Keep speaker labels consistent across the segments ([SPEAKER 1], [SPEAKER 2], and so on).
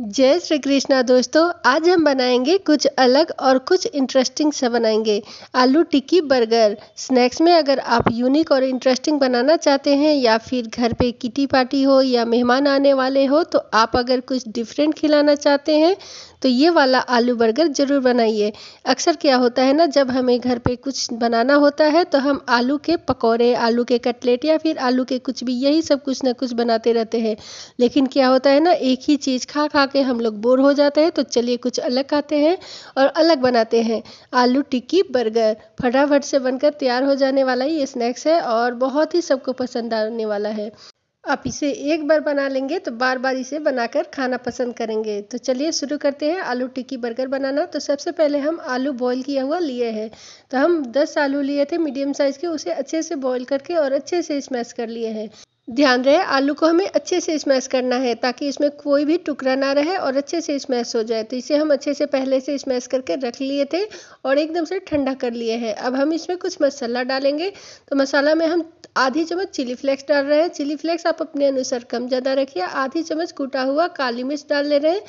[SPEAKER 1] जय श्री कृष्णा दोस्तों आज हम बनाएंगे कुछ अलग और कुछ इंटरेस्टिंग से बनाएंगे आलू टिक्की बर्गर स्नैक्स में अगर आप यूनिक और इंटरेस्टिंग बनाना चाहते हैं या फिर घर पे किटी पार्टी हो या मेहमान आने वाले हो तो आप अगर कुछ डिफरेंट खिलाना चाहते हैं तो ये वाला आलू बर्गर ज़रूर बनाइए अक्सर क्या होता है ना जब हमें घर पे कुछ बनाना होता है तो हम आलू के पकौड़े आलू के कटलेट या फिर आलू के कुछ भी यही सब कुछ ना कुछ बनाते रहते हैं लेकिन क्या होता है ना एक ही चीज़ खा खा के हम लोग बोर हो जाते हैं तो चलिए कुछ अलग खाते हैं और अलग बनाते हैं आलू टिक्की बर्गर फटाफट से बनकर तैयार हो जाने वाला ये स्नैक्स है और बहुत ही सबको पसंद आने वाला है आप इसे एक बार बना लेंगे तो बार बार इसे बनाकर खाना पसंद करेंगे तो चलिए शुरू करते हैं आलू टिक्की बर्गर बनाना तो सबसे पहले हम आलू बॉईल किया हुआ लिए हैं तो हम 10 आलू लिए थे मीडियम साइज़ के उसे अच्छे से बॉईल करके और अच्छे से स्मैश कर लिए हैं ध्यान रहे आलू को हमें अच्छे से स्मैश करना है ताकि इसमें कोई भी टुकड़ा ना रहे और अच्छे से स्मैश हो जाए तो इसे हम अच्छे से पहले से स्मैश करके रख लिए थे और एकदम से ठंडा कर लिए हैं अब हम इसमें कुछ मसाला डालेंगे तो मसाला में हम आधी चम्मच चिली फ्लेक्स डाल रहे हैं चिली फ्लेक्स आप अपने अनुसार कम ज़्यादा रखिए आधी चम्मच कूटा हुआ काली मिर्च डाल ले रहे हैं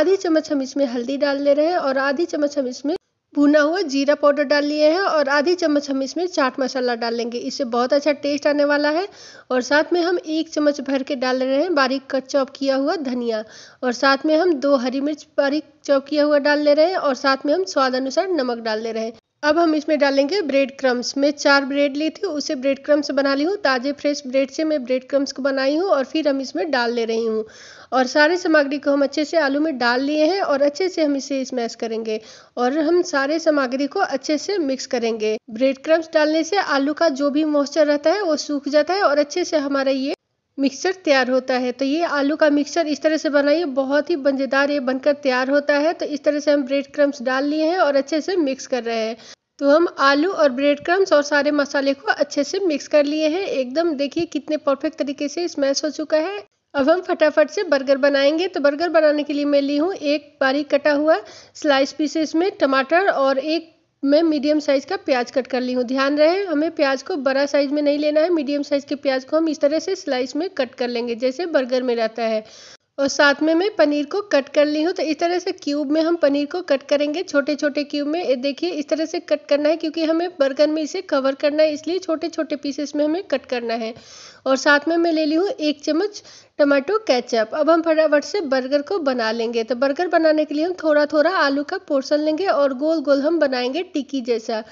[SPEAKER 1] आधी चम्मच हम इसमें हल्दी डाल ले रहे हैं और आधी चम्मच हम इसमें भुना हुआ जीरा पाउडर डाल लिए हैं और आधी चम्मच हम इसमें चाट मसाला डालेंगे इससे बहुत अच्छा टेस्ट आने वाला है और साथ में हम एक चम्मच भर के डाल रहे हैं बारीक कट चॉप किया हुआ धनिया और साथ में हम दो हरी मिर्च बारीक चॉप किया हुआ डाल ले रहे हैं और साथ में हम स्वाद अनुसार नमक डाल ले रहे हैं अब हम इसमें डालेंगे ब्रेड क्रम्स मैं चार ब्रेड ली थी उसे ब्रेड क्रम्स बना ली हूँ ताज़े फ्रेश ब्रेड से मैं ब्रेड क्रम्स को बनाई हूँ और फिर हम इसमें डाल ले रही हूँ और सारे सामग्री को हम अच्छे से आलू में डाल लिए हैं और अच्छे से हम इसे स्मैश करेंगे और हम सारे सामग्री को अच्छे से मिक्स करेंगे ब्रेड क्रम्स डालने से आलू का जो भी मॉइस्चर रहता है वो सूख जाता है और अच्छे से हमारा ये मिक्सचर तैयार होता है तो ये आलू का मिक्सचर इस तरह से बनाइए बहुत ही मज़ेदार ये बनकर तैयार होता है तो इस तरह से हम ब्रेड क्रम्स डाल लिए हैं और अच्छे से मिक्स कर रहे हैं तो हम आलू और ब्रेड क्रम्स और सारे मसाले को अच्छे से मिक्स कर लिए हैं एकदम देखिए कितने परफेक्ट तरीके से स्मैश हो चुका है अब हम फटाफट से बर्गर बनाएंगे तो बर्गर बनाने के लिए मैं ली हूँ एक बारीक कटा हुआ स्लाइस पीसेस में टमाटर और एक मैं मीडियम साइज़ का प्याज कट कर ली हूँ ध्यान रहे हमें प्याज को बड़ा साइज़ में नहीं लेना है मीडियम साइज़ के प्याज को हम इस तरह से स्लाइस में कट कर लेंगे जैसे बर्गर में रहता है और साथ में मैं पनीर को कट कर ली हूँ तो इस तरह से क्यूब में हम पनीर को कट करेंगे छोटे छोटे क्यूब में देखिए इस तरह से कट करना है क्योंकि हमें बर्गर में इसे कवर करना है इसलिए छोटे छोटे पीसेस में हमें कट करना है और साथ में मैं ले ली हूँ एक चम्मच टमाटो केचप अब हम फटाफट से बर्गर को बना लेंगे तो बर्गर बनाने के लिए हम थोड़ा थोड़ा आलू का पोर्सन लेंगे और गोल गोल हम बनाएंगे टिक्की जैसा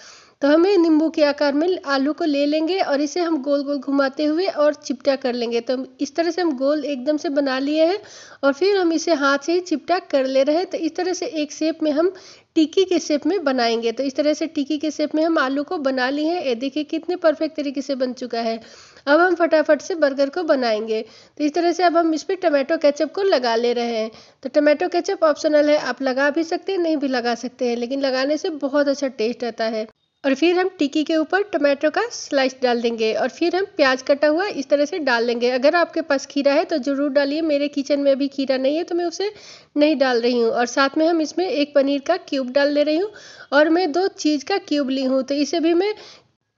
[SPEAKER 1] तो हमें नींबू के आकार में आलू को ले लेंगे और इसे हम गोल गोल घुमाते हुए और चिपटा कर लेंगे तो इस तरह से हम गोल एकदम से बना लिए हैं और फिर हम इसे हाथ से ही चिपटा कर ले रहे हैं तो इस तरह से एक शेप में हम टिक्की के शेप में बनाएंगे तो इस तरह से टिक्की के शेप में हम आलू को बना लिए हैं ये देखिए कितने परफेक्ट तरीके से बन चुका है अब हम फटाफट से बर्गर को बनाएंगे तो इस तरह से अब हम इस पर टमाटो केचप को लगा ले रहे हैं तो टमाटो केचप ऑप्शनल है आप लगा भी सकते हैं नहीं भी लगा सकते हैं लेकिन लगाने से बहुत अच्छा टेस्ट आता है और फिर हम टिक्की के ऊपर टमाटो का स्लाइस डाल देंगे और फिर हम प्याज कटा हुआ इस तरह से डाल देंगे अगर आपके पास खीरा है तो ज़रूर डालिए मेरे किचन में अभी खीरा नहीं है तो मैं उसे नहीं डाल रही हूँ और साथ में हम इसमें एक पनीर का क्यूब डाल दे रही हूँ और मैं दो चीज़ का क्यूब ली हूँ तो इसे भी मैं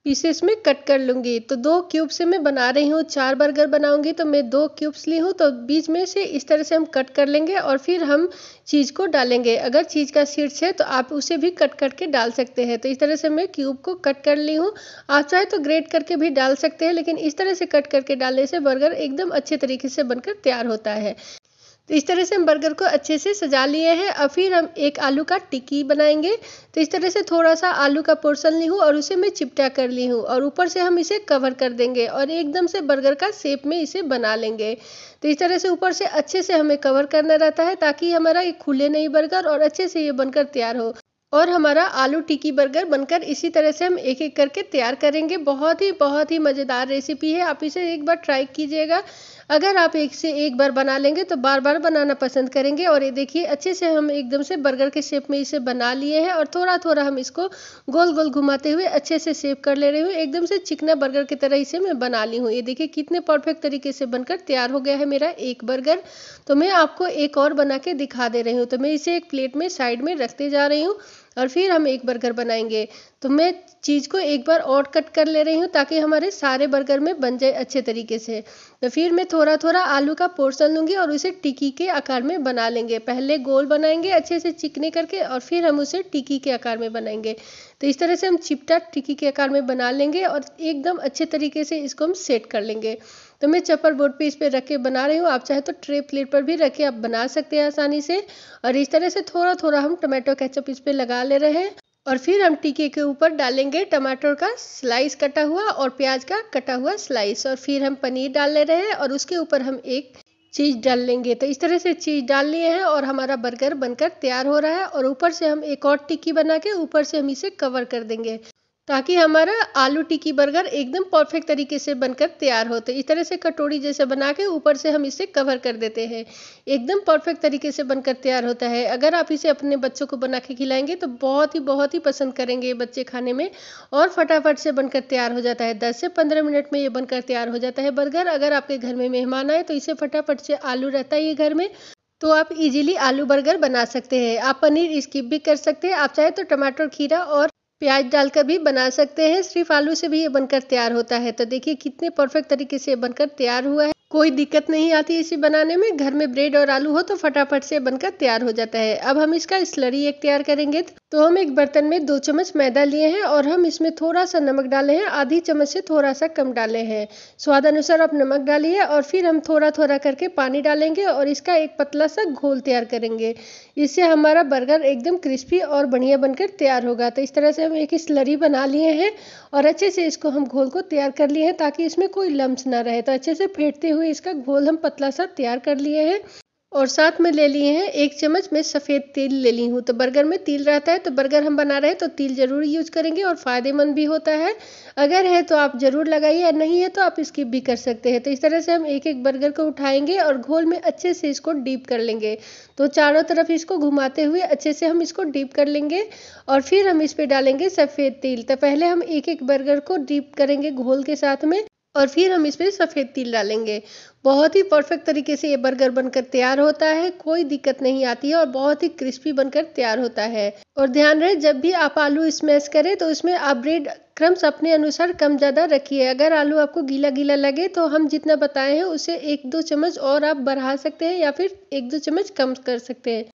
[SPEAKER 1] पीसेस में कट कर लूँगी तो दो क्यूब से मैं बना रही हूँ चार बर्गर बनाऊँगी तो मैं दो क्यूब्स ली हूँ तो बीच में से इस तरह से हम कट कर लेंगे और फिर हम चीज़ को डालेंगे अगर चीज़ का सीड्स है तो आप उसे भी कट करके डाल सकते हैं तो इस तरह से मैं क्यूब को कट कर ली हूँ आप चाहे तो ग्रेट करके भी डाल सकते हैं लेकिन इस तरह से कट करके डालने से बर्गर एकदम अच्छे तरीके से बनकर तैयार होता है तो इस तरह से हम बर्गर को अच्छे से सजा लिए हैं और फिर हम एक आलू का टिक्की बनाएंगे तो इस तरह से थोड़ा सा आलू का पोर्सन ली हूँ और उसे मैं चिपटा कर ली हूँ और ऊपर से हम इसे कवर कर देंगे और एकदम से बर्गर का शेप में इसे बना लेंगे तो इस तरह से ऊपर से अच्छे से हमें कवर करना रहता है ताकि हमारा ये खुले नहीं बर्गर और अच्छे से ये बनकर तैयार हो और हमारा आलू टिक्की बर्गर बनकर इसी तरह से हम एक एक करके तैयार करेंगे बहुत ही बहुत ही मज़ेदार रेसिपी है आप इसे एक बार ट्राई कीजिएगा अगर आप एक से एक बार बना लेंगे तो बार बार बनाना पसंद करेंगे और ये देखिए अच्छे से हम एकदम से बर्गर के शेप में इसे बना लिए हैं और थोड़ा थोड़ा हम इसको गोल गोल घुमाते हुए अच्छे से सेव कर ले रही हूँ एकदम से चिकना बर्गर की तरह इसे मैं बना ली हूँ ये देखिए कितने परफेक्ट तरीके से बनकर तैयार हो गया है मेरा एक बर्गर तो मैं आपको एक और बना के दिखा दे रही हूँ तो मैं इसे एक प्लेट में साइड में रखते जा रही हूँ और फिर हम एक बर्गर बनाएंगे तो मैं चीज़ को एक बार और कट कर ले रही हूँ ताकि हमारे सारे बर्गर में बन जाए अच्छे तरीके से तो फिर मैं थोड़ा थोड़ा आलू का पोर्सन लूँगी और उसे टिक्की के आकार में बना लेंगे पहले गोल बनाएंगे अच्छे से चिकने करके और फिर हम उसे टिक्की के आकार में बनाएंगे तो इस तरह से हम चिपटा टिक्की के आकार में बना लेंगे और एकदम अच्छे तरीके से इसको हम सेट कर लेंगे तो मैं चप्पर बोर्ड पे इस पर रख के बना रही हूँ आप चाहे तो ट्रे प्लेट पर भी रख के आप बना सकते हैं आसानी से और इस तरह से थोड़ा थोड़ा हम टमाटो केचप इस पर लगा ले रहे हैं और फिर हम टीके के ऊपर डालेंगे टमाटर का स्लाइस कटा हुआ और प्याज का कटा हुआ स्लाइस और फिर हम पनीर डाल ले रहे हैं और उसके ऊपर हम एक चीज़ डाल लेंगे तो इस तरह से चीज़ डाल लिए हैं और हमारा बर्गर बनकर तैयार हो रहा है और ऊपर से हम एक और टिक्की बना के ऊपर से हम इसे कवर कर देंगे ताकि हमारा आलू टिक्की बर्गर एकदम परफेक्ट तरीके से बनकर तैयार हो तो इस तरह से कटोरी जैसे बना के ऊपर से हम इसे कवर कर देते हैं एकदम परफेक्ट तरीके से बनकर तैयार होता है अगर आप इसे अपने बच्चों को बना के खिलाएंगे तो बहुत ही बहुत ही पसंद करेंगे बच्चे खाने में और फटाफट से बनकर तैयार हो जाता है दस से पंद्रह मिनट में ये बनकर तैयार हो जाता है बर्गर अगर आपके घर में मेहमान आए तो इसे फटाफट से आलू रहता है ये घर में तो आप इजीली आलू बर्गर बना सकते हैं आप पनीर स्किप भी कर सकते हैं आप चाहे तो टमाटर खीरा और प्याज डालकर भी बना सकते हैं सिर्फ आलू से भी ये बनकर तैयार होता है तो देखिए कितने परफेक्ट तरीके से बनकर तैयार हुआ है कोई दिक्कत नहीं आती इसे बनाने में घर में ब्रेड और आलू हो तो फटाफट से बनकर तैयार हो जाता है अब हम इसका स्लरी एक तैयार करेंगे तो हम एक बर्तन में दो चम्मच मैदा लिए हैं और हम इसमें थोड़ा सा नमक डाले हैं आधी चम्मच से थोड़ा सा कम डाले हैं स्वाद अनुसार आप नमक डालिए और फिर हम थोड़ा थोड़ा करके पानी डालेंगे और इसका एक पतला सा घोल तैयार करेंगे इससे हमारा बर्गर एकदम क्रिस्पी और बढ़िया बनकर तैयार होगा तो इस तरह से हम एक स्लरी बना लिए हैं और अच्छे से इसको हम घोल को तैयार कर लिए हैं ताकि इसमें कोई लम्ब ना रहे तो अच्छे से फेंटते हुए हुए इसका घोल हम पतला सा तैयार कर लिए हैं और साथ में ले लिए हैं एक चम्मच में सफ़ेद तिल ले ली हूँ तो बर्गर में तिल रहता है तो बर्गर हम बना रहे हैं तो तिल ज़रूर यूज करेंगे और फ़ायदेमंद भी होता है अगर है तो आप ज़रूर लगाइए और नहीं है तो आप स्किप भी कर सकते हैं तो इस तरह से हम एक एक बर्गर को उठाएंगे और घोल में अच्छे से इसको डीप कर लेंगे तो चारों तरफ इसको घुमाते हुए अच्छे से हम इसको डीप कर लेंगे और फिर हम इस पर डालेंगे सफ़ेद तिल तो पहले हम एक एक बर्गर को डीप करेंगे घोल के साथ में और फिर हम इसमें सफ़ेद तिल डालेंगे बहुत ही परफेक्ट तरीके से ये बर्गर बनकर तैयार होता है कोई दिक्कत नहीं आती है और बहुत ही क्रिस्पी बनकर तैयार होता है और ध्यान रहे जब भी आप आलू स्मैश करें तो इसमें आप ब्रेड क्रम्स अपने अनुसार कम ज़्यादा रखिए अगर आलू आपको गीला गीला लगे तो हम जितना बताए हैं उसे एक दो चम्मच और आप बढ़ा सकते हैं या फिर एक दो चम्मच कम कर सकते हैं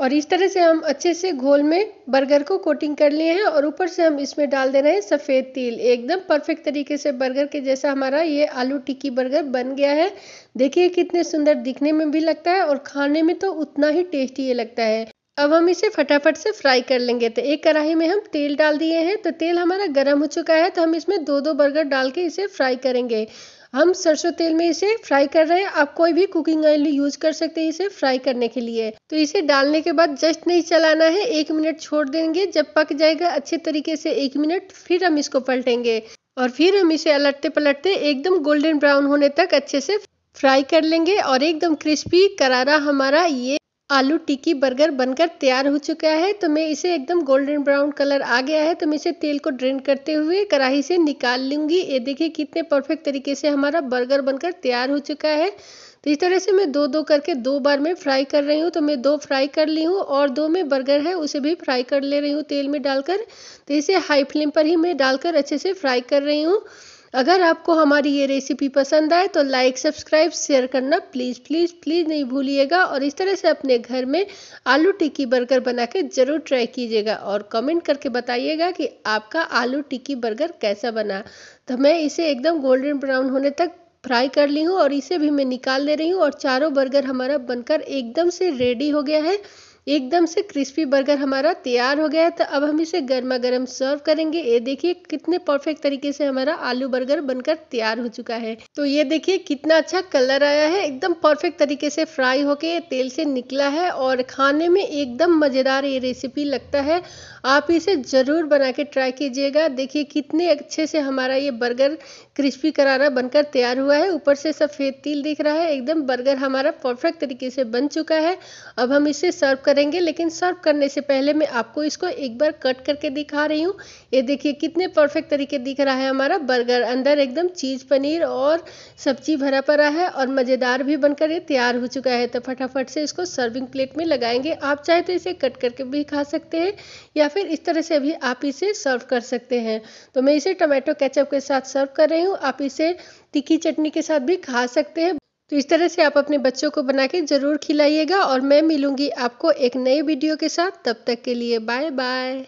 [SPEAKER 1] और इस तरह से हम अच्छे से घोल में बर्गर को कोटिंग कर लिए हैं और ऊपर से हम इसमें डाल दे रहे हैं सफ़ेद तिल एकदम परफेक्ट तरीके से बर्गर के जैसा हमारा ये आलू टिक्की बर्गर बन गया है देखिए कितने सुंदर दिखने में भी लगता है और खाने में तो उतना ही टेस्टी ये लगता है अब हम इसे फटाफट से फ्राई कर लेंगे तो एक कढ़ाई में हम तेल डाल दिए हैं तो तेल हमारा गर्म हो चुका है तो हम इसमें दो दो बर्गर डाल के इसे फ्राई करेंगे हम सरसों तेल में इसे फ्राई कर रहे हैं आप कोई भी कुकिंग ऑयल यूज कर सकते हैं इसे फ्राई करने के लिए तो इसे डालने के बाद जस्ट नहीं चलाना है एक मिनट छोड़ देंगे जब पक जाएगा अच्छे तरीके से एक मिनट फिर हम इसको पलटेंगे और फिर हम इसे अलटते पलटते एकदम गोल्डन ब्राउन होने तक अच्छे से फ्राई कर लेंगे और एकदम क्रिस्पी करारा हमारा ये आलू टिक्की बर्गर बनकर तैयार हो चुका है तो मैं इसे एकदम गोल्डन ब्राउन कलर आ गया है तो मैं इसे तेल को ड्रेन करते हुए कढ़ाई से निकाल लूँगी ये देखिए कितने परफेक्ट तरीके से हमारा बर्गर बनकर तैयार हो चुका है तो इस तरह से मैं दो दो करके दो बार में फ्राई कर रही हूँ तो मैं दो फ्राई कर ली हूँ और दो में बर्गर है उसे भी फ्राई कर ले रही हूँ तेल में डालकर तो इसे हाई फ्लेम पर ही मैं डालकर अच्छे से फ्राई कर रही हूँ अगर आपको हमारी ये रेसिपी पसंद आए तो लाइक सब्सक्राइब शेयर करना प्लीज़ प्लीज़ प्लीज़ नहीं भूलिएगा और इस तरह से अपने घर में आलू टिक्की बर्गर बना के ज़रूर ट्राई कीजिएगा और कमेंट करके बताइएगा कि आपका आलू टिक्की बर्गर कैसा बना तो मैं इसे एकदम गोल्डन ब्राउन होने तक फ्राई कर ली हूँ और इसे भी मैं निकाल ले रही हूँ और चारों बर्गर हमारा बनकर एकदम से रेडी हो गया है एकदम से क्रिस्पी बर्गर हमारा तैयार हो गया है तो अब हम इसे गर्मा गर्म सर्व करेंगे ये देखिए कितने परफेक्ट तरीके से हमारा आलू बर्गर बनकर तैयार हो चुका है तो ये देखिए कितना अच्छा कलर आया है एकदम परफेक्ट तरीके से फ्राई होके तेल से निकला है और खाने में एकदम मज़ेदार ये रेसिपी लगता है आप इसे ज़रूर बना के ट्राई कीजिएगा देखिए कितने अच्छे से हमारा ये बर्गर क्रिस्पी करारा बनकर तैयार हुआ है ऊपर से सफ़ेद तिल दिख रहा है एकदम बर्गर हमारा परफेक्ट तरीके से बन चुका है अब हम इसे सर्व करेंगे लेकिन सर्व करने से पहले मैं आपको इसको एक बार कट करके दिखा रही हूँ ये देखिए कितने परफेक्ट तरीके दिख रहा है हमारा बर्गर अंदर एकदम चीज़ पनीर और सब्जी भरा पड़ा है और मज़ेदार भी बनकर ये तैयार हो चुका है तो फटाफट से इसको सर्विंग प्लेट में लगाएंगे आप चाहे तो इसे कट करके भी खा सकते हैं या फिर इस तरह से भी आप इसे सर्व कर सकते हैं तो मैं इसे टोमेटो कैचअप के साथ सर्व कर रही हूँ हो आप इसे तीखी चटनी के साथ भी खा सकते हैं तो इस तरह से आप अपने बच्चों को बना के ज़रूर खिलाइएगा और मैं मिलूंगी आपको एक नए वीडियो के साथ तब तक के लिए बाय बाय